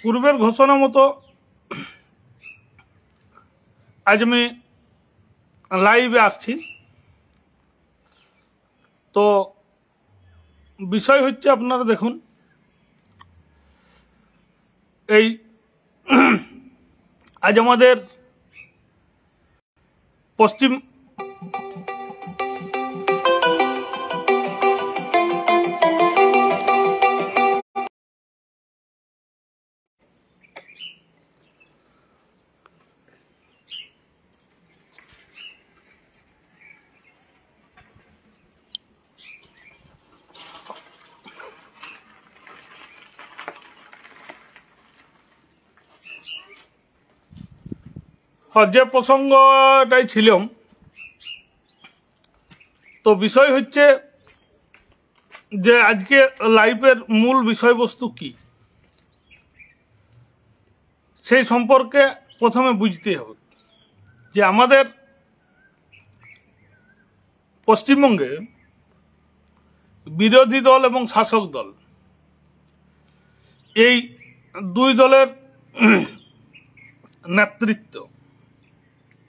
পূর্বের ঘোষণা মতো আজ আমি লাইভে আসছি তো বিষয় হচ্ছে আপনারা দেখুন এই আজ আমাদের পশ্চিম যে প্রসঙ্গটাই ছিলাম তো বিষয় হচ্ছে যে আজকে লাইফের মূল বিষয়বস্তু কি সেই সম্পর্কে প্রথমে বুঝতে হবে যে আমাদের পশ্চিমবঙ্গে বিরোধী দল এবং শাসক দল এই দুই দলের নেতৃত্ব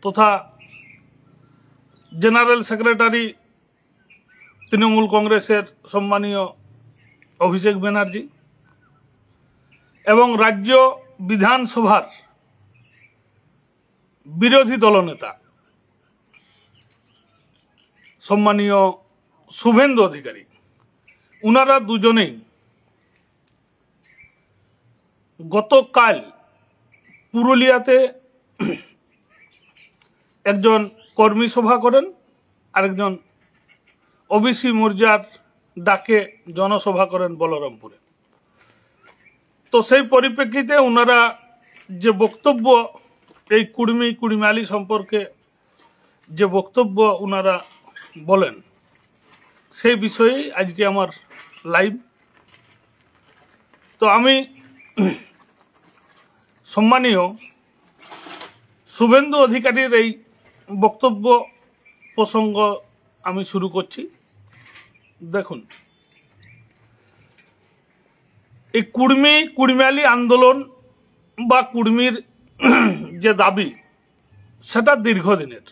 তথা জেনারেল সেক্রেটারি তৃণমূল কংগ্রেসের সম্মানীয় অভিষেক ব্যানার্জি এবং রাজ্য বিধানসভার বিরোধী দলনেতা সম্মানীয় শুভেন্দু অধিকারী উনারা দুজনেই গতকাল পুরুলিয়াতে একজন কর্মী সভা করেন আরেকজন ওবিসি মোর্জার ডাকে জনসভা করেন বলরামপুরে তো সেই পরিপ্রেক্ষিতে ওনারা যে বক্তব্য এই কুড়মি কুড়িমালি সম্পর্কে যে বক্তব্য ওনারা বলেন সেই বিষয়েই আজকে আমার লাইভ তো আমি সম্মানীয় শুভেন্দু অধিকারীর এই বক্তব্য প্রসঙ্গ আমি শুরু করছি দেখুন এই কুর্মি কুর্মিয়ালি আন্দোলন বা কুর্মির যে দাবি সেটা দীর্ঘদিনের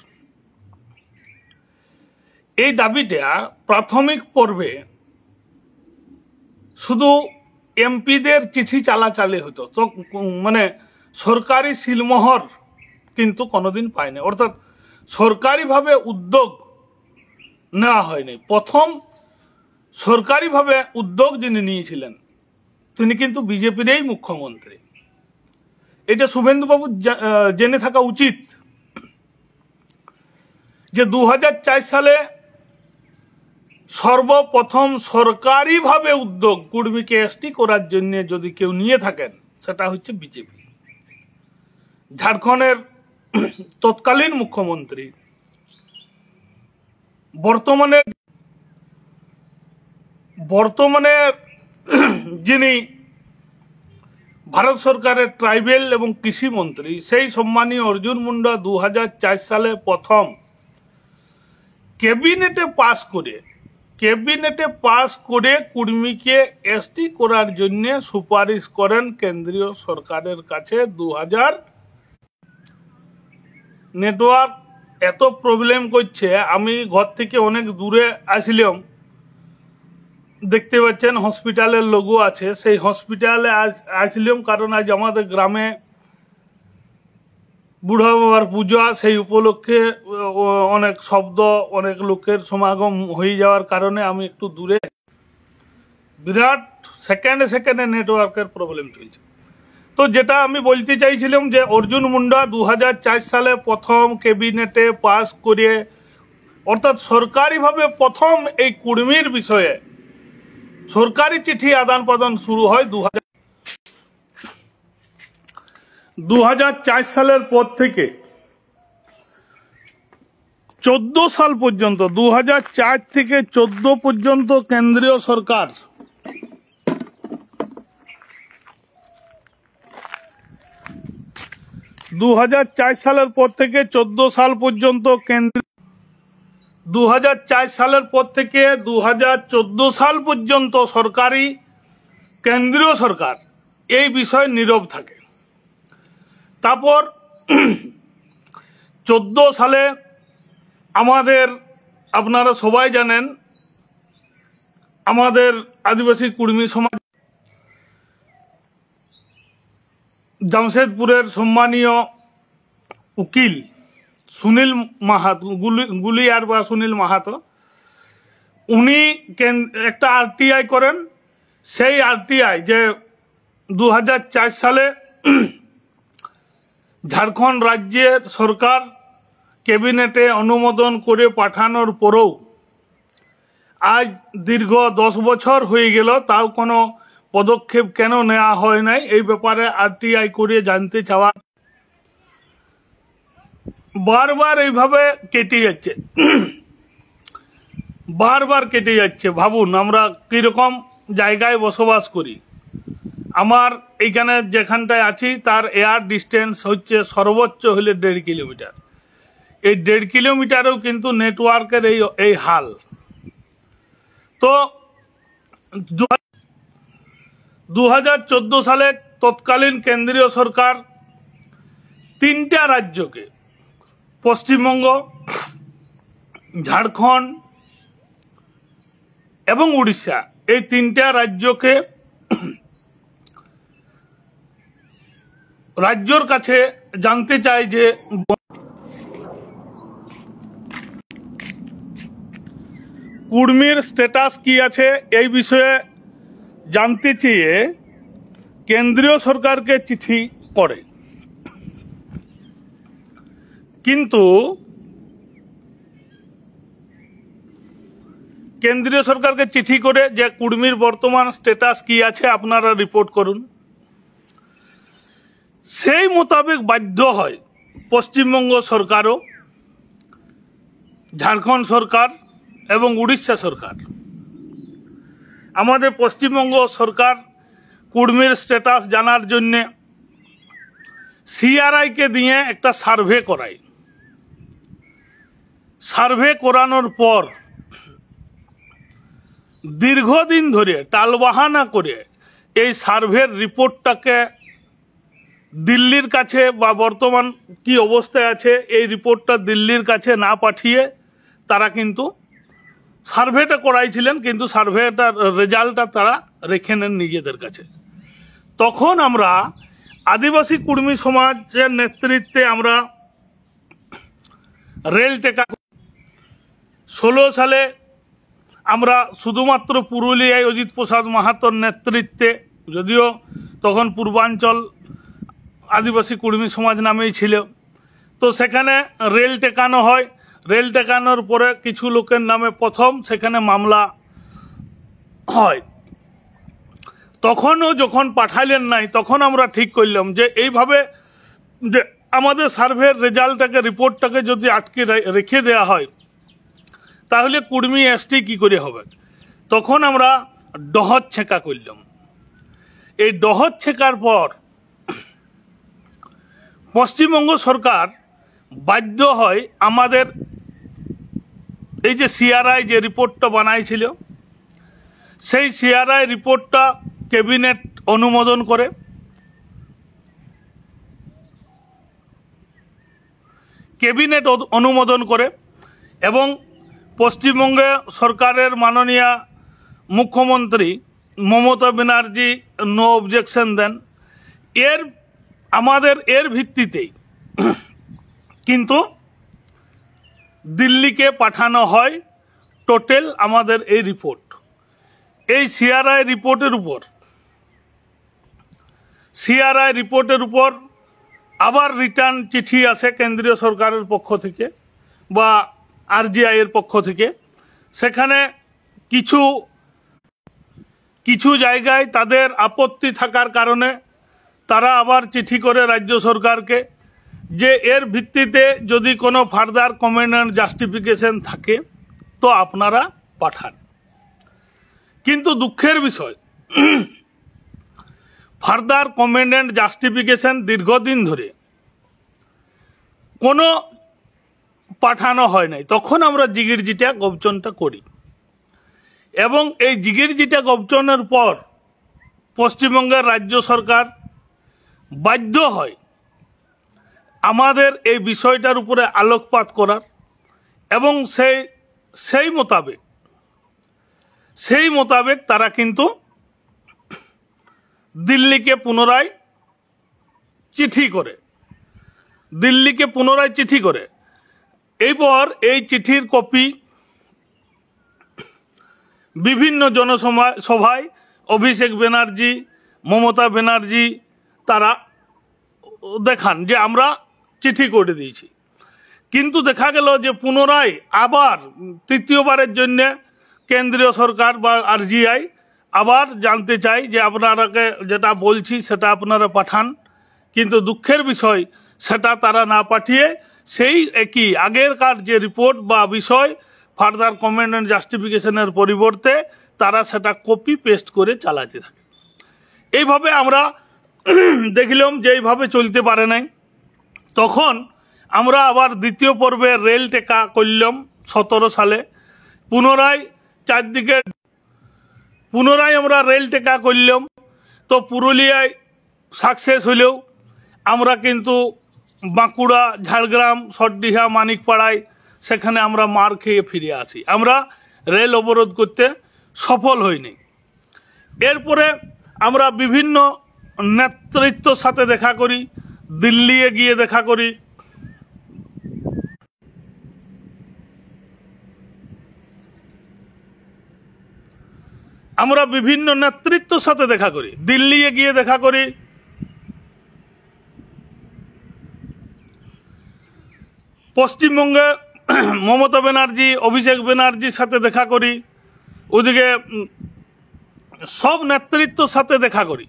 এই দাবিটা প্রাথমিক পর্বে শুধু এমপিদের চিঠি চালাচালি হতো তো মানে সরকারি সিলমোহর কিন্তু কোনোদিন পায়নি অর্থাৎ সরকারিভাবে উদ্যোগ নেওয়া হয়নি প্রথম সরকারিভাবে উদ্যোগ যিনি নিয়েছিলেন তিনি কিন্তু বিজেপিরই মুখ্যমন্ত্রী এটা শুভেন্দুবাবু জেনে থাকা উচিত যে দু সালে সর্বপ্রথম সরকারিভাবে উদ্যোগ কুর্মীকে এসটি করার জন্য যদি কেউ নিয়ে থাকেন সেটা হচ্ছে বিজেপি ঝাড়খণ্ডের তৎকালীন মুখ্যমন্ত্রী বর্তমানে বর্তমানে যিনি ভারত সরকারের ট্রাইবেল এবং কৃষি মন্ত্রী সেই সম্মানী অর্জুন মুন্ডা দু সালে প্রথম ক্যাবিনেটে পাস করে ক্যাবিনেটে পাস করে কুর্মীকে এসটি করার জন্য সুপারিশ করেন কেন্দ্রীয় সরকারের কাছে দু নেটওয়ার্ক এত প্রবলেম করছে আমি ঘর থেকে অনেক দূরে আসলাম দেখতে পাচ্ছেন হসপিটালের লোগো আছে সেই হসপিটালে আসলাম কারণ আজ আমাদের গ্রামে বুড়া বাবার পূজা সেই উপলক্ষে অনেক শব্দ অনেক লোকের সমাগম হয়ে যাওয়ার কারণে আমি একটু দূরে বিরাট সেকেন্ডে সেকেন্ডে নেটওয়ার্কের প্রবলেম চলছে তো যেটা আমি বলতে চাইছিলাম যে অর্জুন মুন্ডা দু সালে প্রথম ক্যাবিনেটে পাস করে অর্থাৎ সরকারিভাবে প্রথম এই কুর্মীর বিষয়ে সরকারি চিঠি আদান প্রদান শুরু হয় দু দু সালের পর থেকে চোদ্দ সাল পর্যন্ত দু থেকে চোদ্দ পর্যন্ত কেন্দ্রীয় সরকার দু সালের পর থেকে চোদ্দ সাল পর্যন্ত কেন্দ্রীয় দু সালের পর থেকে দু সাল পর্যন্ত সরকারি কেন্দ্রীয় সরকার এই বিষয়ে নীরব থাকে তারপর চোদ্দ সালে আমাদের আপনারা সবাই জানেন আমাদের আদিবাসী কুর্মী সমাজ জামশেদপুরের সম্মানীয় উকিল সুনীল মাহাতো গুলিয়ার বা সুনীল মাহাতো উনি একটা আরটিআই করেন সেই আরটিআই যে দু সালে ঝাড়খণ্ড রাজ্যের সরকার ক্যাবিনেটে অনুমোদন করে পাঠানোর পরেও আজ দীর্ঘ দশ বছর হয়ে গেল তাও কোনো পদক্ষেপ কেন নেওয়া হয় নাই এই ব্যাপারে আরটিআই করে জানতে চাওয়া বারবার এইভাবে কেটে যাচ্ছে বারবার কেটে যাচ্ছে ভাবুন আমরা কীরকম জায়গায় বসবাস করি আমার এইখানে যেখানটায় আছি তার এয়ার ডিস্টেন্স হচ্ছে সর্বোচ্চ হলে দেড় কিলোমিটার এই দেড় কিলোমিটারেও কিন্তু নেটওয়ার্কের এই এই হাল তো দু দু সালে তৎকালীন কেন্দ্রীয় সরকার তিনটা রাজ্যকে পশ্চিমবঙ্গ ঝাড়খণ্ড এবং উড়িষ্যা এই তিনটা রাজ্যকে রাজ্যর কাছে জানতে চাই যে কুর্মির স্টেটাস কি আছে এই বিষয়ে জানতে চেয়ে কেন্দ্রীয় সরকারকে চিঠি করে কিন্তু কেন্দ্রীয় সরকারকে চিঠি করে যে কুর্মীর বর্তমান স্ট্যাটাস কি আছে আপনারা রিপোর্ট করুন সেই মোতাবেক বাধ্য হয় পশ্চিমবঙ্গ সরকারও ঝাড়খণ্ড সরকার এবং উড়িষ্যা সরকার আমাদের পশ্চিমবঙ্গ সরকার কুর্মীর স্ট্যাটাস জানার জন্যে সিআরআইকে দিয়ে একটা সার্ভে করায় সার্ভে করানোর পর দীর্ঘদিন ধরে টালবাহানা করে এই সার্ভের রিপোর্টটাকে দিল্লির কাছে বা বর্তমান কি অবস্থায় আছে এই রিপোর্টটা দিল্লির কাছে না পাঠিয়ে তারা কিন্তু সার্ভেটা করাইছিলেন কিন্তু সার্ভেটার রেজাল্টটা তারা রেখে নেন নিজেদের কাছে তখন আমরা আদিবাসী কুর্মী সমাজের নেতৃত্বে আমরা রেল টেকা ষোলো সালে আমরা শুধুমাত্র পুরুলিয়ায় অজিত প্রসাদ মাহাতোর নেতৃত্বে যদিও তখন পূর্বাঞ্চল আদিবাসী কুর্মী সমাজ নামেই ছিল তো সেখানে রেল টেকানো হয় রেল ঠেকানোর পরে কিছু লোকের নামে প্রথম সেখানে মামলা হয় তখনও যখন পাঠাইলেন নাই তখন আমরা ঠিক করলাম যে এইভাবে যে আমাদের সার্ভের রেজাল্টটাকে রিপোর্টটাকে যদি আটকে রেখে দেয়া হয় তাহলে কুর্মি এসটি কি করে হবে তখন আমরা ডহত ছেঁকা করলাম এই ডহত ছেঁকার পর পশ্চিমবঙ্গ সরকার বাধ্য হয় আমাদের এই যে সিআরআই যে রিপোর্টটা বানাইছিল সেই সিআরআই রিপোর্টটা ক্যাবিনেট অনুমোদন করে ক্যাবিনেট অনুমোদন করে এবং পশ্চিমবঙ্গে সরকারের মাননীয় মুখ্যমন্ত্রী মমতা ব্যানার্জি নো অবজেকশন দেন এর আমাদের এর ভিত্তিতেই কিন্তু দিল্লিকে পাঠানো হয় টোটাল আমাদের এই রিপোর্ট এই সিআরআই রিপোর্টের উপর সিআরআই রিপোর্টের উপর আবার রিটার্ন চিঠি আসে কেন্দ্রীয় সরকারের পক্ষ থেকে বা আরজিআই এর পক্ষ থেকে সেখানে কিছু কিছু জায়গায় তাদের আপত্তি থাকার কারণে তারা আবার চিঠি করে রাজ্য সরকারকে যে এর ভিত্তিতে যদি কোনো ফার্দার কমেন্ট জাস্টিফিকেশন থাকে তো আপনারা পাঠান কিন্তু দুঃখের বিষয় ফার্দার কমেন্ট জাস্টিফিকেশন দীর্ঘদিন ধরে কোনো পাঠানো হয় নাই তখন আমরা জিটা গবচনটা করি এবং এই জিগিরজিটা গবচনের পর পশ্চিমবঙ্গের রাজ্য সরকার বাধ্য হয় আমাদের এই বিষয়টার উপরে আলোকপাত করার এবং সেই সেই মোতাবেক সেই মোতাবেক তারা কিন্তু দিল্লিকে পুনরায় চিঠি করে দিল্লিকে পুনরায় চিঠি করে এইপর এই চিঠির কপি বিভিন্ন জনসভায় অভিষেক ব্যানার্জি মমতা ব্যানার্জি তারা দেখান যে আমরা চিঠি করে দিয়েছি কিন্তু দেখা গেল যে পুনরায় আবার তৃতীয়বারের জন্য কেন্দ্রীয় সরকার বা আরজিআই আবার জানতে চাই যে আপনারাকে যেটা বলছি সেটা আপনারা পাঠান কিন্তু দুঃখের বিষয় সেটা তারা না পাঠিয়ে সেই একই আগেরকার যে রিপোর্ট বা বিষয় ফার্দার কমেন্ট অ্যান্ড জাস্টিফিকেশনের পরিবর্তে তারা সেটা কপি পেস্ট করে চালাতে থাকে এইভাবে আমরা দেখলাম যে এইভাবে চলতে পারে নাই তখন আমরা আবার দ্বিতীয় পর্বে রেল টেকা করলাম সতেরো সালে পুনরায় চারদিকে পুনরায় আমরা রেল টেকা করলাম তো পুরুলিয়ায় সাকসেস হলেও আমরা কিন্তু বাঁকুড়া ঝাড়গ্রাম সরডিহা মানিকপাড়ায় সেখানে আমরা মার খেয়ে ফিরে আসি আমরা রেল অবরোধ করতে সফল হইনি এরপরে আমরা বিভিন্ন নেতৃত্বর সাথে দেখা করি দিল্লিয়ে গিয়ে দেখা করি আমরা বিভিন্ন নেতৃত্বর সাথে দেখা করি দিল্লি গিয়ে দেখা করি পশ্চিমবঙ্গে মমতা ব্যানার্জি অভিষেক ব্যানার্জির সাথে দেখা করি ওদিকে সব নেতৃত্বর সাথে দেখা করি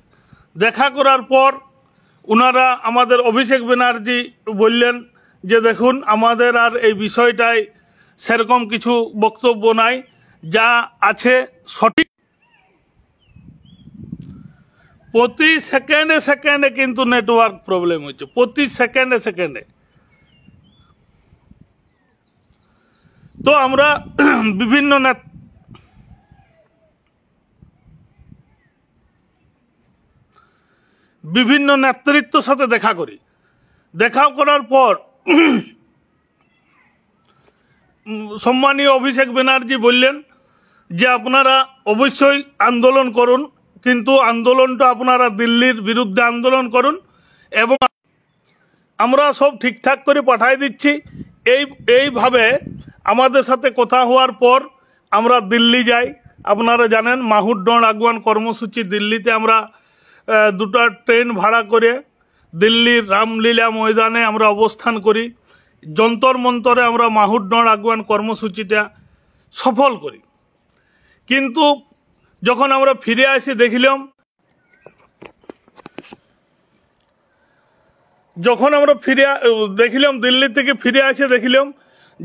দেখা করার পর ওনারা আমাদের অভিষেক ব্যানার্জি বললেন যে দেখুন আমাদের আর এই বিষয়টায় সেরকম কিছু বক্তব্য নাই যা আছে সঠিক প্রতি সেকেন্ডে সেকেন্ডে কিন্তু নেটওয়ার্ক প্রবলেম হচ্ছে প্রতি সেকেন্ডে সেকেন্ডে তো আমরা বিভিন্ন বিভিন্ন নেতৃত্বর সাথে দেখা করি দেখা করার পর সম্মানীয় অভিষেক ব্যানার্জি বললেন যে আপনারা অবশ্যই আন্দোলন করুন কিন্তু আন্দোলনটা আপনারা দিল্লির বিরুদ্ধে আন্দোলন করুন এবং আমরা সব ঠিকঠাক করে পাঠাই দিচ্ছি এই এইভাবে আমাদের সাথে কথা হওয়ার পর আমরা দিল্লি যাই আপনারা জানেন ডন আগওয়ান কর্মসূচি দিল্লিতে আমরা দুটা ট্রেন ভাড়া করে দিল্লির রামলীলা ময়দানে আমরা অবস্থান করি যন্তর মন্তরে আমরা মাহুডনর আগুয়ান কর্মসূচিটা সফল করি কিন্তু যখন আমরা ফিরে আসি দেখিলাম যখন আমরা ফিরে দেখিলাম দিল্লি থেকে ফিরে আসে দেখিলাম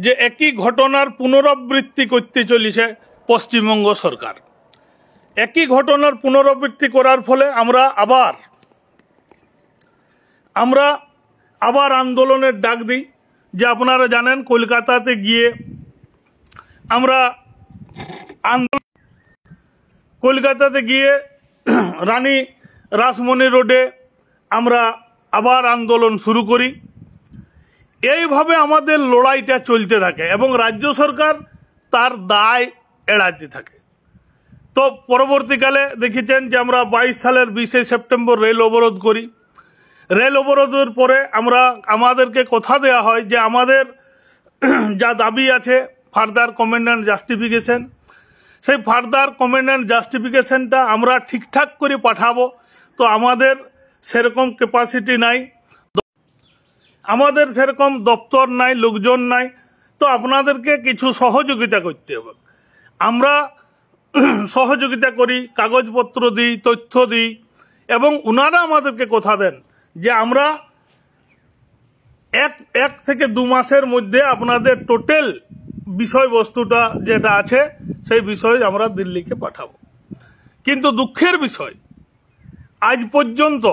যে একই ঘটনার পুনরাবৃত্তি করতে চলেছে পশ্চিমবঙ্গ সরকার একই ঘটনার পুনরাবৃত্তি করার ফলে আমরা আবার আমরা আবার আন্দোলনের ডাক দিই যে আপনারা জানেন কলকাতাতে গিয়ে আমরা আন্দোলন কলকাতাতে গিয়ে রানী রাসমণি রোডে আমরা আবার আন্দোলন শুরু করি এইভাবে আমাদের লড়াইটা চলতে থাকে এবং রাজ্য সরকার তার দায় এড়াতে থাকে তো পরবর্তীকালে দেখেছেন যে আমরা বাইশ সালের বিশে সেপ্টেম্বর রেল অবরোধ করি রেল অবরোধের পরে আমরা আমাদেরকে কথা দেয়া হয় যে আমাদের যা দাবি আছে ফার্দার কমেন্ডেন্ট জাস্টিফিকেশন সেই ফার্দার কমেন্ডেন্ট জাস্টিফিকেশনটা আমরা ঠিকঠাক করে পাঠাবো তো আমাদের সেরকম ক্যাপাসিটি নাই আমাদের সেরকম দপ্তর নাই লোকজন নাই তো আপনাদেরকে কিছু সহযোগিতা করতে হবে আমরা সহযোগিতা করি কাগজপত্র দিই তথ্য দিই এবং ওনারা আমাদেরকে কথা দেন যে আমরা এক এক থেকে দু মাসের মধ্যে আপনাদের টোটাল বিষয়বস্তুটা যেটা আছে সেই বিষয় আমরা দিল্লিকে পাঠাবো কিন্তু দুঃখের বিষয় আজ পর্যন্ত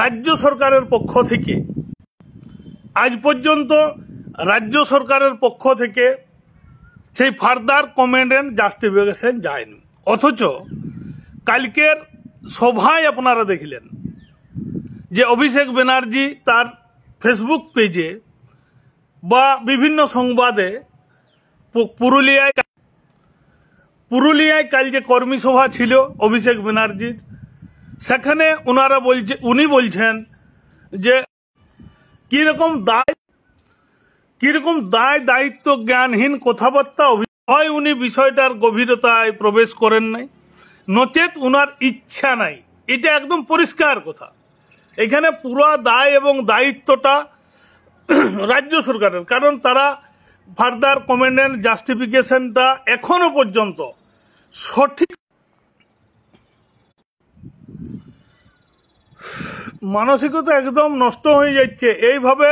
রাজ্য সরকারের পক্ষ থেকে আজ পর্যন্ত রাজ্য সরকারের পক্ষ থেকে সেই ফার্দার কমেন্ট অ্যান্ড জাস্টিফিকেশন যায়নি অথচ কালকের সভায় আপনারা দেখলেন যে অভিষেক ব্যানার্জি তার ফেসবুক পেজে বা বিভিন্ন সংবাদে পুরুলিয়ায় পুরুলিয়ায় কাল যে কর্মী সভা ছিল অভিষেক ব্যানার্জির সেখানে ওনারা বলছে উনি বলছেন যে কীরকম দায় কিরকম দায় দায়িত্ব জ্ঞানহীন কথাবার্তা হয় উনি বিষয়টার গভীরতায় প্রবেশ করেন নাই নচেত উনার ইচ্ছা নাই এটা একদম পরিষ্কার কথা এখানে পুরা দায় এবং দায়িত্বটা রাজ্য সরকারের কারণ তারা ফার্দার কমেন্ডেন্ট জাস্টিফিকেশনটা এখনো পর্যন্ত সঠিক মানসিকতা একদম নষ্ট হয়ে যাচ্ছে এইভাবে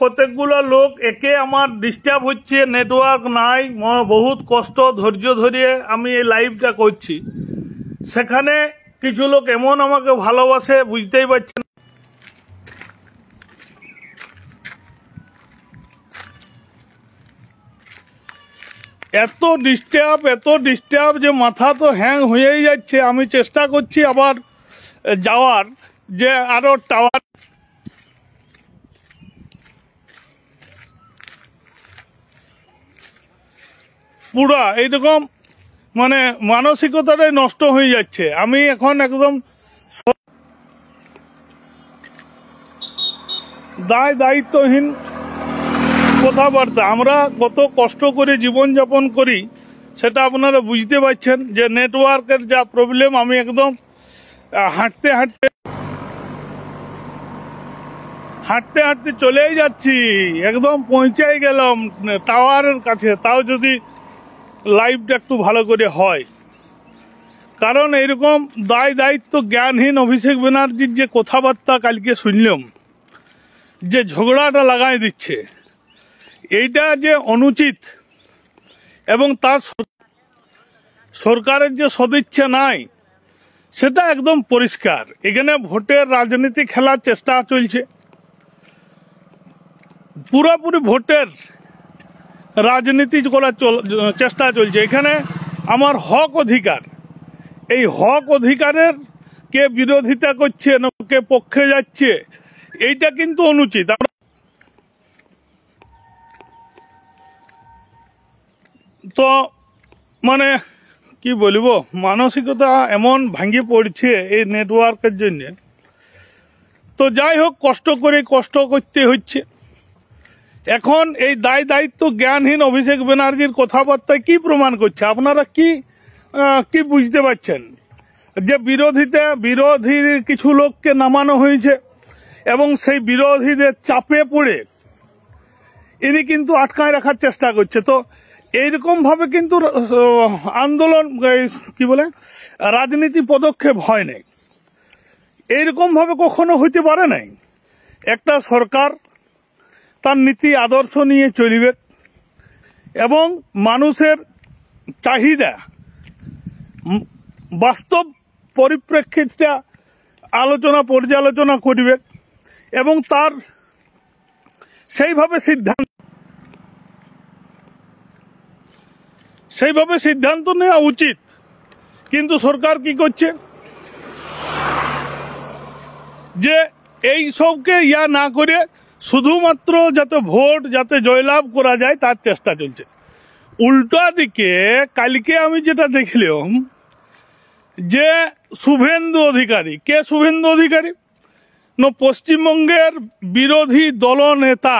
কতকগুলো লোক একে আমার ডিস্টার্ব হচ্ছে নেটওয়ার্ক নাই বহুত কষ্ট ধৈর্য ধরিয়ে আমি এই লাইভটা করছি সেখানে কিছু লোক এমন আমাকে ভালোবাসে বুঝতেই পারছেন এত ডিস্টার্ব এত ডিস্টার্ব যে মাথা তো হ্যাং হয়েই যাচ্ছে আমি চেষ্টা করছি আবার যাওয়ার যে আরও টাওয়ার পুরা এইরকম মানে মানসিকতাটাই নষ্ট হয়ে যাচ্ছে আমি এখন একদম দায় দায়িত্বহীন কথাবার্তা আমরা কত কষ্ট করে জীবনযাপন করি সেটা আপনারা বুঝতে পারছেন যে নেটওয়ার্কের যা প্রবলেম আমি একদম হাঁটতে হাঁটতে হাঁটতে হাঁটতে চলেই যাচ্ছি একদম পৌঁছাই গেলাম টাওয়ারের কাছে তাও যদি লাইফটা একটু ভালো করে হয় কারণ এরকম দায় দায়িত্ব জ্ঞানহীন অভিষেক ব্যানার্জির যে কথাবার্তা কালকে শুনলাম যে ঝগড়াটা লাগাই দিচ্ছে এইটা যে অনুচিত এবং তার সরকারের যে সদিচ্ছা নাই সেটা একদম পরিষ্কার এখানে ভোটের রাজনীতি খেলার চেষ্টা চলছে পুরোপুরি ভোটের রাজনীতি করার চেষ্টা চলছে এখানে আমার হক অধিকার এই হক অধিকারের কে বিরোধিতা করছে কে পক্ষে যাচ্ছে এইটা কিন্তু অনুচিত তো মানে কি বলিব মানসিকতা এমন ভাঙ্গি পড়ছে এই নেটওয়ার্কের জন্য তো যাই হোক কষ্ট করে কষ্ট করতে হচ্ছে এখন এই দায় দায়িত্ব জ্ঞানহীন অভিষেক ব্যানার্জির কথাবার্তায় কি প্রমাণ করছে আপনারা কি কি বুঝতে পারছেন যে বিরোধীতে বিরোধীর কিছু লোককে নামানো হয়েছে এবং সেই বিরোধীদের চাপে পড়ে ইনি কিন্তু আটকায় রাখার চেষ্টা করছে তো ভাবে কিন্তু আন্দোলন কি বলে রাজনীতি পদক্ষেপ হয় নাই এইরকমভাবে কখনো হইতে পারে নাই একটা সরকার তার নীতি আদর্শ নিয়ে চলিবে এবং মানুষের চাহিদা বাস্তব পরিপ্রেক্ষিতটা আলোচনা পর্যালোচনা করিবে এবং তার সেইভাবে সিদ্ধান্ত সেইভাবে সিদ্ধান্ত নেওয়া উচিত কিন্তু সরকার কি করছে যে এই সবকে ইয়া না করে শুধুমাত্র যাতে ভোট যাতে জয়লাভ করা যায় তার চেষ্টা চলছে উল্টা দিকে কালকে আমি যেটা দেখলাম যে শুভেন্দু অধিকারী কে শুভেন্দু অধিকারী ন পশ্চিমবঙ্গের বিরোধী দলনেতা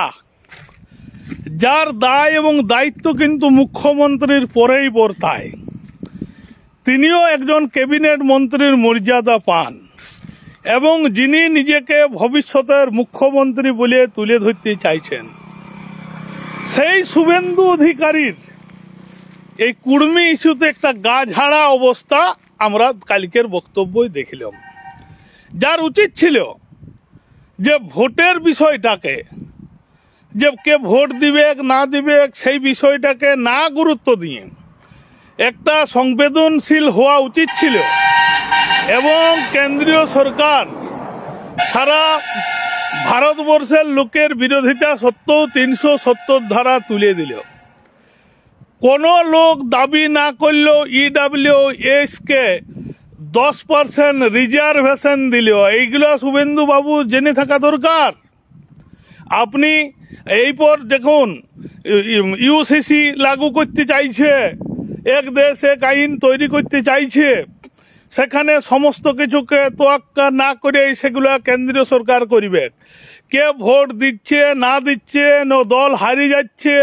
যার দায় এবং দায়িত্ব কিন্তু মুখ্যমন্ত্রীর পরেই বর্তায় তিনিও একজন ক্যাবিনেট মন্ত্রীর মর্যাদা পান এবং যিনি নিজেকে ভবিষ্যতের মুখ্যমন্ত্রী বলে তুলে ধরতে চাইছেন সেই শুভেন্দু অধিকারীর এই কুর্মি ইস্যুতে একটা গা ঝাড়া অবস্থা আমরা কালকের বক্তব্যই দেখিলাম যার উচিত ছিল যে ভোটের বিষয়টাকে যে কে ভোট দিবে না দিবে সেই বিষয়টাকে না গুরুত্ব দিয়ে একটা সংবেদনশীল হওয়া উচিত ছিল এবং কেন্দ্রীয় সরকার সারা ভারতবর্ষের লোকের বিরোধিতা সত্ত্বেও তিনশো সত্তর ধারা তুলে দিল কোনো লোক দাবি না করলেও ইডাব্লিউ e এসকে দশ পার্সেন্ট রিজার্ভেশন দিল এইগুলো শুভেন্দুবাবু জেনে থাকা দরকার আপনি এই পর দেখুন ইউসিসি লাগু করতে চাইছে এক দেশ এক আইন তৈরি করতে চাইছে সেখানে সমস্ত কিছুকে তোয়াক্কা না করে সেগুলো কেন্দ্রীয় সরকার করিবে কে ভোট দিচ্ছে না দিচ্ছে দল হারিয়ে যাচ্ছে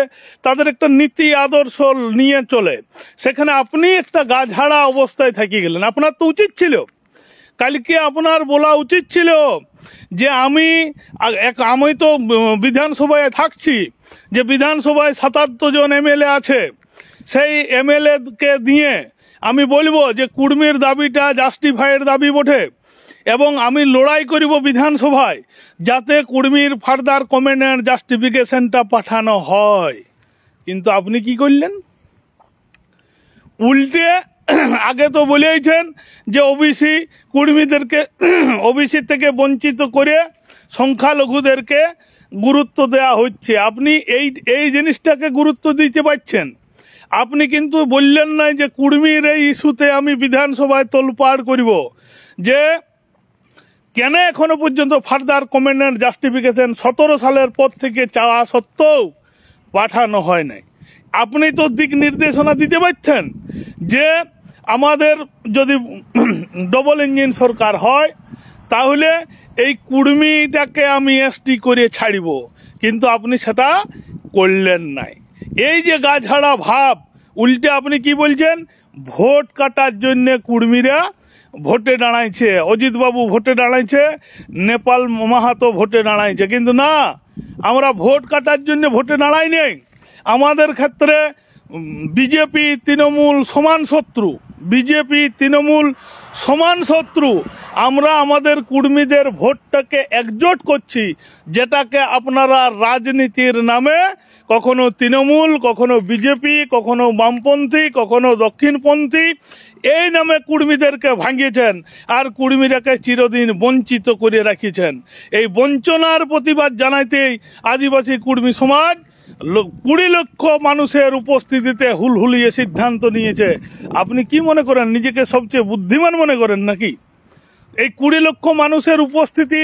তাদের একটা নীতি আদর্শ নিয়ে চলে সেখানে আপনি একটা গাঝাড়া অবস্থায় থাকি গেলেন আপনার তো উচিত ছিল কালকে আপনার বলা উচিত ছিল যে আমি আমি তো বিধানসভায় থাকছি যে বিধানসভায় সাতাত্তর জন এমএলএ আছে সেই এমএলএকে দিয়ে আমি বলবো যে কুর্মির দাবিটা জাস্টিফাইয়ের দাবি বটে এবং আমি লড়াই করিব বিধানসভায় যাতে কুর্মির ফার্দার কমেন্টের জাস্টিফিকেশনটা পাঠানো হয় কিন্তু আপনি কি করলেন উল্টে আগে তো বলেছেন যে ওবিসি কুর্মীদেরকে ওবিসি থেকে বঞ্চিত করে সংখ্যালঘুদেরকে গুরুত্ব দেয়া হচ্ছে আপনি এই এই জিনিসটাকে গুরুত্ব দিতে পারছেন আপনি কিন্তু বললেন নাই যে কুর্মীর এই ইস্যুতে আমি বিধানসভায় তোলপাড় করিব যে কেন এখনো পর্যন্ত ফার্দার কমেন্ডেন্ট জাস্টিফিকেশন সতেরো সালের পর থেকে চাওয়া সত্ত্বেও পাঠানো হয় নাই আপনি তো দিক নির্দেশনা দিতে পারতেন যে আমাদের যদি ডবল ইঞ্জিন সরকার হয় তাহলে এই কুর্মিটাকে আমি এসটি করে ছাড়িব কিন্তু আপনি সেটা করলেন নাই এই যে গাছাড়া ভাব উল্টে আপনি কি বলছেন ভোট কাটার জন্যে কুর্মীরা ভোটে দাঁড়াইছে অজিতবাবু ভোটে দাঁড়াইছে নেপাল মাহাতো ভোটে দাঁড়াইছে কিন্তু না আমরা ভোট কাটার জন্য ভোটে দাঁড়াই নেই আমাদের ক্ষেত্রে বিজেপি তৃণমূল সমান শত্রু বিজেপি তৃণমূল সমান শত্রু আমরা আমাদের কুর্মীদের ভোটটাকে একজোট করছি যেটাকে আপনারা রাজনীতির নামে কখনো তৃণমূল কখনো বিজেপি কখনো বামপন্থী কখনো দক্ষিণপন্থী এই নামে কুর্মীদেরকে ভাঙিয়েছেন আর কুর্মীরাকে চিরদিন বঞ্চিত করে রাখিছেন এই বঞ্চনার প্রতিবাদ জানাইতেই আদিবাসী কুর্মী সমাজ কুড়ি লক্ষ মানুষের উপস্থিতিতে হুলহুলিয়ে সিদ্ধান্ত নিয়েছে আপনি কি মনে করেন নিজেকে সবচেয়ে বুদ্ধিমান মনে করেন নাকি এই কুড়ি লক্ষ মানুষের উপস্থিতি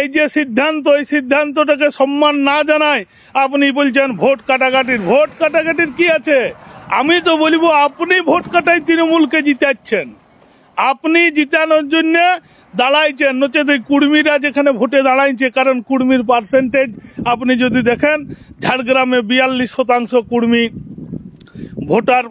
এই যে সিদ্ধান্ত এই সিদ্ধান্তটাকে সম্মান না জানায় আপনি বলছেন ভোট কাটাকাটির ভোট কাটাকাটির কি আছে আমি তো বলিব আপনি ভোট কাটাই তৃণমূলকে জিতাচ্ছেন আপনি জিতানোর জন্য দাঁড়াইছেন নচেত এই কুর্মীরা যেখানে ভোটে দাঁড়াইছে কারণ কুর্মীর পার্সেন্টেজ আপনি যদি দেখেন ঝাড়গ্রামে বিয়াল্লিশ শতাংশ কুর্মী ভোটার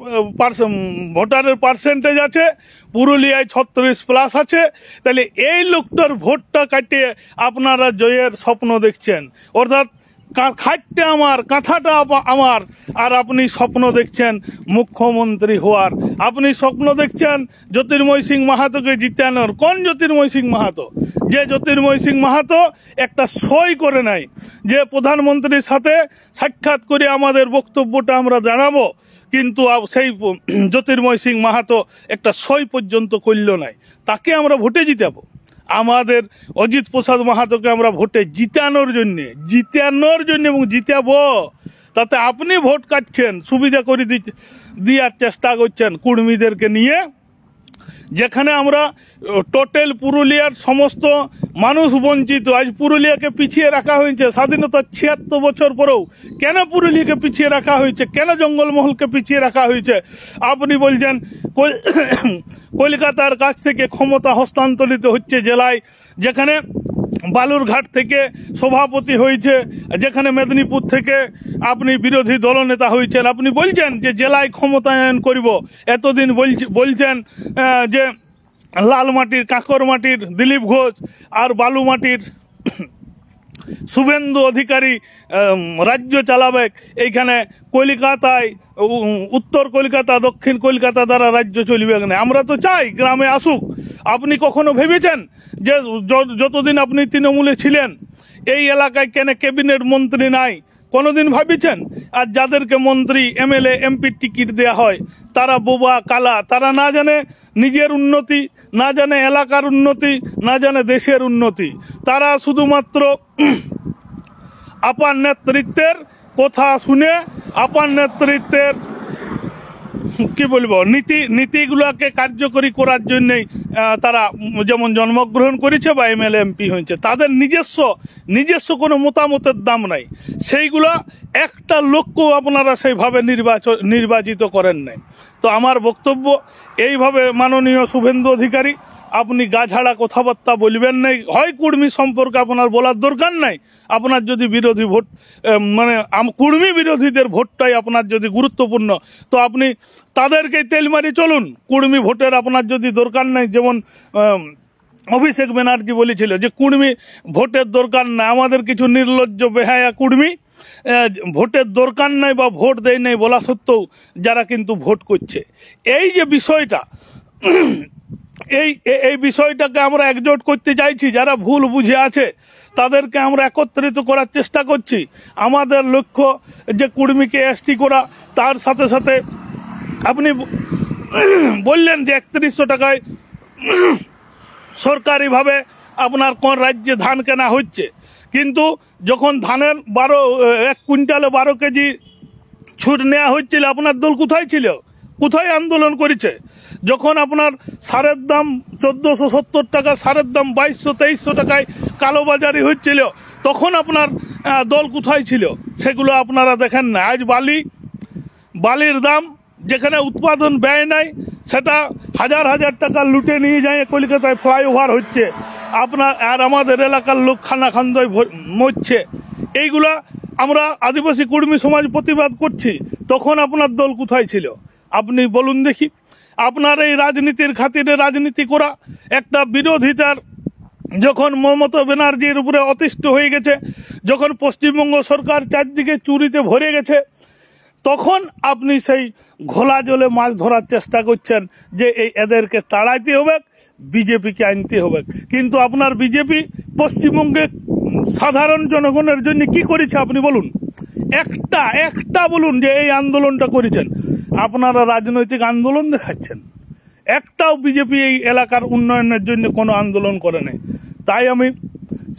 ভোটারের পার্সেন্টেজ আছে পুরুলিয়ায় ছত্রিশ প্লাস আছে তাহলে এই লোকটার ভোটটা কাটিয়ে আপনারা জয়ের স্বপ্ন দেখছেন অর্থাৎ খাটটা আমার কাঁথাটা আমার আর আপনি স্বপ্ন দেখছেন মুখ্যমন্ত্রী হওয়ার আপনি স্বপ্ন দেখছেন জ্যোতির্ময় সিং মাহাতোকে জিতানোর কোন জ্যোতির্ময় সিং মাহাতো যে জ্যোতির্ময় সিং মাহাতো একটা সই করে নাই যে প্রধানমন্ত্রীর সাথে সাক্ষাৎ করে আমাদের বক্তব্যটা আমরা জানাবো কিন্তু সেই জ্যোতির্ময় সিং মাহাতো একটা সই পর্যন্ত করল নাই তাকে আমরা ভোটে জিতাব আমাদের অজিত প্রসাদ মাহাতোকে আমরা ভোটে জিতানোর জন্যে জিতানোর জন্য এবং জিতাব তাতে আপনি ভোট কাটছেন সুবিধা করে দেওয়ার চেষ্টা করছেন কুর্মীদেরকে নিয়ে যেখানে আমরা টোটাল পুরুলিয়ার সমস্ত মানুষ বঞ্চিত আজ পুরুলিয়াকে পিছিয়ে রাখা হয়েছে স্বাধীনতার ছিয়াত্তর বছর পরেও কেন পুরুলিয়াকে পিছিয়ে রাখা হয়েছে কেন জঙ্গলমহলকে পিছিয়ে রাখা হয়েছে আপনি বলছেন কলকাতার কাছ থেকে ক্ষমতা হস্তান্তরিত হচ্ছে জেলায় যেখানে বালুরঘাট থেকে সভাপতি হয়েছে যেখানে মেদিনীপুর থেকে আপনি বিরোধী দলনেতা হয়েছেন আপনি বলছেন যে জেলায় ক্ষমতায়ন করিব এতদিন বলছেন যে লাল মাটির কাকর মাটির দিলীপ ঘোষ আর বালু মাটির শুভেন্দু অধিকারী রাজ্য চালাবে এইখানে কলকাতায় উত্তর কলকাতা দক্ষিণ কলকাতা দ্বারা রাজ্য চলবে না আমরা তো চাই গ্রামে আসুক আপনি কখনো ভেবেছেন যে যতদিন আপনি তৃণমূলে ছিলেন এই এলাকায় কেন ক্যাবিনেট মন্ত্রী নাই কোনোদিন ভাবিছেন আর যাদেরকে মন্ত্রী এমএলএ এমপির টিকিট দেয়া হয় তারা বোবা কালা তারা না জানে নিজের উন্নতি না জানে এলাকার উন্নতি না জানে দেশের উন্নতি তারা শুধুমাত্র আপার নেতৃত্বের কথা শুনে আপার নেতৃত্বের কি বলবো নীতি নীতিগুলোকে কার্যকরী করার জন্যেই তারা যেমন জন্মগ্রহণ করেছে বা এম এল এমপি হয়েছে তাদের নিজস্ব নিজস্ব কোনো মতামতের দাম নাই সেইগুলো একটা লক্ষ্য আপনারা সেইভাবে নির্বাচন নির্বাচিত করেন নাই তো আমার বক্তব্য এইভাবে মাননীয় শুভেন্দু অধিকারী আপনি গাছাড়া কথাবার্তা বলবেন নাই হয় কুর্মী সম্পর্কে আপনার বলার দরকার নাই আপনার যদি বিরোধী ভোট মানে কুর্মী বিরোধীদের ভোটটাই আপনার যদি গুরুত্বপূর্ণ তো আপনি তাদেরকেই তেল মারি চলুন কুর্মী ভোটের আপনার যদি দরকার নাই যেমন অভিষেক ব্যানার্জি বলেছিল যে কুর্মী ভোটের দরকার না আমাদের কিছু নির্লজ্জ বেহায়া কুর্মী ভোটের দরকার নাই বা ভোট দেয় নাই বলা সত্ত্বেও যারা কিন্তু ভোট করছে এই যে বিষয়টা এই এই বিষয়টাকে আমরা একজোট করতে চাইছি যারা ভুল বুঝে আছে তাদেরকে আমরা একত্রিত করার চেষ্টা করছি আমাদের লক্ষ্য যে কুর্মীকে এসটি করা তার সাথে সাথে আপনি বললেন যে একত্রিশশো টাকায় সরকারিভাবে আপনার কোন রাজ্যে ধান কেনা হচ্ছে কিন্তু যখন ধানের বারো এক কুইন্টালে বারো কেজি ছুট নেওয়া হচ্ছিল আপনার দল কোথায় ছিল কোথায় আন্দোলন করেছে যখন আপনার সারের দাম চোদ্দশো সত্তর টাকা সারের দাম বাইশশো তেইশশো টাকায় কালোবাজারি হচ্ছিল তখন আপনার দল কোথায় ছিল সেগুলো আপনারা দেখেন না আজ বালি বালির দাম যেখানে উৎপাদন ব্যয় নাই সেটা হাজার হাজার টাকা লুটে নিয়ে যায় কলকাতায় ফ্লাইওভার হচ্ছে আপনার আর আমাদের এলাকার লোক খানা খান্দয় মরছে এইগুলা আমরা আদিবাসী কর্মী সমাজ প্রতিবাদ করছি তখন আপনার দল কোথায় ছিল আপনি বলুন দেখি আপনার এই রাজনীতির খাতিরে রাজনীতি করা একটা বিরোধিতার যখন মমতা ব্যানার্জির উপরে অতিষ্ঠ হয়ে গেছে যখন পশ্চিমবঙ্গ সরকার চারদিকে চুরিতে ভরে গেছে তখন আপনি সেই ঘোলা জলে মাছ ধরার চেষ্টা করছেন যে এই এদেরকে তাড়াইতে হবে বিজেপিকে আনতে হবে কিন্তু আপনার বিজেপি পশ্চিমবঙ্গে সাধারণ জনগণের জন্য কি করেছে আপনি বলুন একটা একটা বলুন যে এই আন্দোলনটা করেছেন আপনারা রাজনৈতিক আন্দোলন দেখাচ্ছেন একটাও বিজেপি এই এলাকার উন্নয়নের জন্য কোনো আন্দোলন করে নেই তাই আমি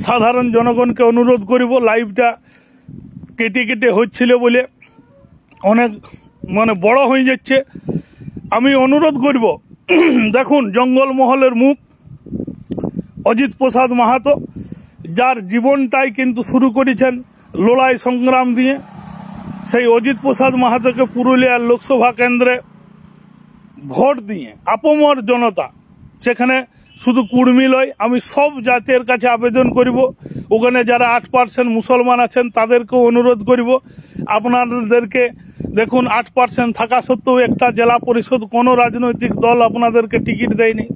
সাধারণ জনগণকে অনুরোধ করিব লাইভটা কেটে কেটে হচ্ছিল বলে অনেক মানে বড় হয়ে যাচ্ছে আমি অনুরোধ করব দেখুন জঙ্গলমহলের মুখ অজিত প্রসাদ মাহাতো যার জীবনটাই কিন্তু শুরু করেছেন লড়াই সংগ্রাম দিয়ে সেই অজিত প্রসাদ মাহাতোকে পুরুলিয়ার লোকসভা কেন্দ্রে ভোট দিয়ে আপমর জনতা সেখানে শুধু কুর্মি লয় আমি সব জাতের কাছে আবেদন করিব ওখানে যারা আট পার্সেন্ট মুসলমান আছেন তাদেরকেও অনুরোধ করিব আপনাদেরকে দেখুন আট পার্সেন্ট থাকা সত্ত্বেও একটা জেলা পরিষদ কোনো রাজনৈতিক দল আপনাদেরকে টিকিট দেয়নি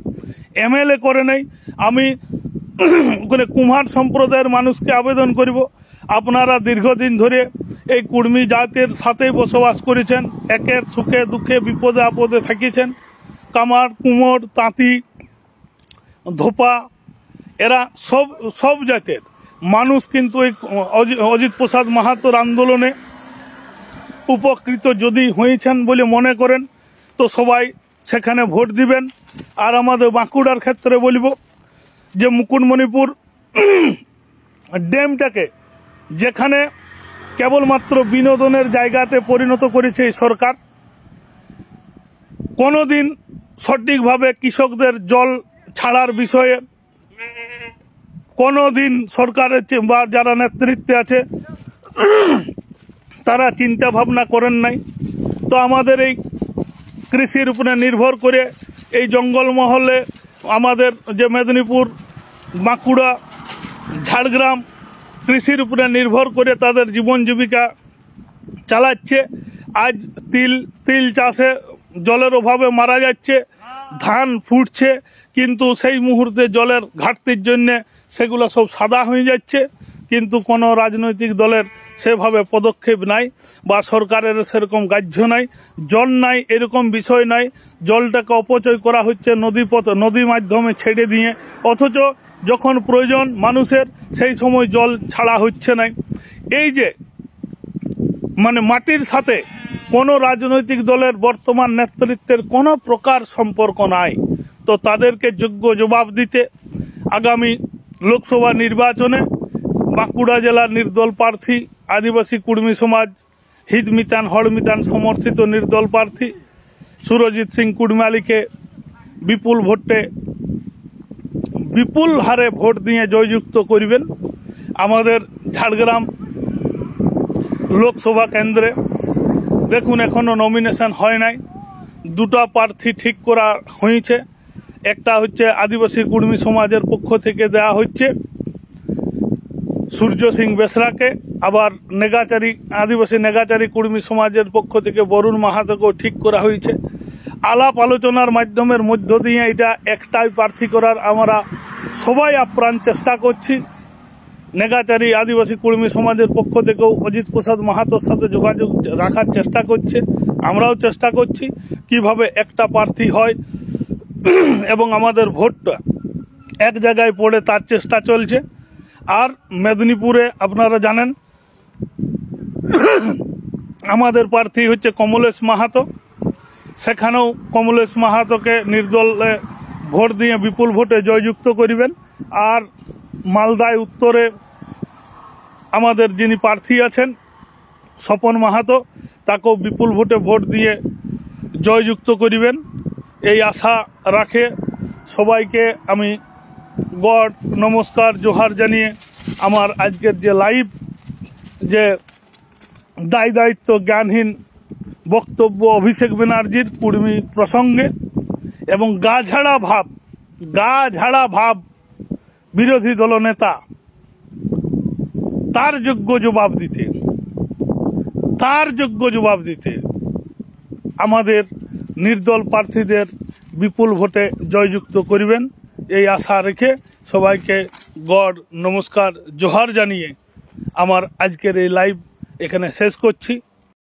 এমএলএ করে নেই আমি ওখানে কুমার সম্প্রদায়ের মানুষকে আবেদন করিব আপনারা দীর্ঘদিন ধরে এই কুর্মী জাতের সাথেই বসবাস করেছেন একের সুখে দুঃখে বিপদে আপদে থাকিয়েছেন কামার কুমোর তাঁতি ধোপা এরা সব সব জাতের মানুষ কিন্তু এই অজিত প্রসাদ মাহাতোর আন্দোলনে উপকৃত যদি হয়েছেন বলে মনে করেন তো সবাই সেখানে ভোট দিবেন আর আমাদের বাঁকুড়ার ক্ষেত্রে বলিব যে মুকুটমণিপুর ড্যামটাকে যেখানে কেবলমাত্র বিনোদনের জায়গাতে পরিণত করেছে এই সরকার কোনোদিন সঠিকভাবে কৃষকদের জল ছাড়ার বিষয়ে কোনোদিন সরকারের বা যারা নেতৃত্বে আছে তারা চিন্তা ভাবনা করেন নাই তো আমাদের এই কৃষির উপরে নির্ভর করে এই জঙ্গলমহলে আমাদের যে মেদিনীপুর বাঁকুড়া ঝাড়গ্রাম কৃষির উপরে নির্ভর করে তাদের জীবন জীবিকা চালাচ্ছে আজ তিল তিল চাষে জলের অভাবে মারা যাচ্ছে ধান ফুটছে কিন্তু সেই মুহূর্তে জলের ঘাটতির জন্যে সেগুলো সব সাদা হয়ে যাচ্ছে কিন্তু কোনো রাজনৈতিক দলের সেভাবে পদক্ষেপ নাই বা সরকারের সেরকম গ্রাহ্য নাই জল নাই এরকম বিষয় নাই জলটাকে অপচয় করা হচ্ছে পথ নদী মাধ্যমে ছেড়ে দিয়ে অথচ যখন প্রয়োজন মানুষের সেই সময় জল ছাড়া হচ্ছে না এই যে মানে মাটির সাথে কোনো রাজনৈতিক দলের বর্তমান নেতৃত্বের কোনো প্রকার সম্পর্ক নাই তো তাদেরকে যোগ্য জবাব দিতে আগামী লোকসভা নির্বাচনে বাঁকুড়া জেলার নির্দল প্রার্থী আদিবাসী কুর্মী সমাজ হিত মিতান হড়মিতান সমর্থিত নির্দল প্রার্থী সুরজিৎ সিং কুর্মালিকে বিপুল ভোটে বিপুল হারে ভোট দিয়ে জয়যুক্ত করবেন আমাদের ঝাড়গ্রাম লোকসভা কেন্দ্রে দেখুন এখনও নমিনেশন হয় নাই দুটা প্রার্থী ঠিক করা হয়েছে একটা হচ্ছে আদিবাসী কুর্মী সমাজের পক্ষ থেকে দেয়া হচ্ছে সূর্য সিং বেসরাকে আবার নেগাচারী আদিবাসী নেগাচারী কুর্মী সমাজের পক্ষ থেকে বরুণ মাহাতোকেও ঠিক করা হয়েছে আলাপ আলোচনার মাধ্যমের মধ্য দিয়ে এটা একটাই প্রার্থী করার আমরা সবাই আপ্রাণ চেষ্টা করছি নেগাচারী আদিবাসী কর্মী সমাজের পক্ষ থেকেও অজিত প্রসাদ মাহাতোর সাথে যোগাযোগ রাখার চেষ্টা করছে আমরাও চেষ্টা করছি কিভাবে একটা প্রার্থী হয় এবং আমাদের ভোটটা এক জায়গায় পড়ে তার চেষ্টা চলছে আর মেদিনীপুরে আপনারা জানেন আমাদের প্রার্থী হচ্ছে কমলেশ মাহাতো সেখানেও কমলেশ মাহাতোকে নির্দলে ভোট দিয়ে বিপুল ভোটে জয়যুক্ত করিবেন আর মালদায় উত্তরে আমাদের যিনি প্রার্থী আছেন স্বপন মাহাতো তাকেও বিপুল ভোটে ভোট দিয়ে জয়যুক্ত করিবেন এই আশা রাখে সবাইকে আমি গড নমস্কার জোহার জানিয়ে আমার আজকের যে লাইভ যে দায় দায়িত্ব জ্ঞানহীন বক্তব্য অভিষেক ব্যানার্জির কুর্মী প্রসঙ্গে এবং গা ঝাড়া ভাব গা ঝাড়া ভাব বিরোধী দলনেতা তার যোগ্য জবাব দিতে তার যোগ্য জবাব দিতে আমাদের নির্দল প্রার্থীদের বিপুল ভোটে জয়যুক্ত করিবেন এই আশা রেখে সবাইকে গড নমস্কার জোহার জানিয়ে আমার আজকের এই লাইভ এখানে শেষ করছি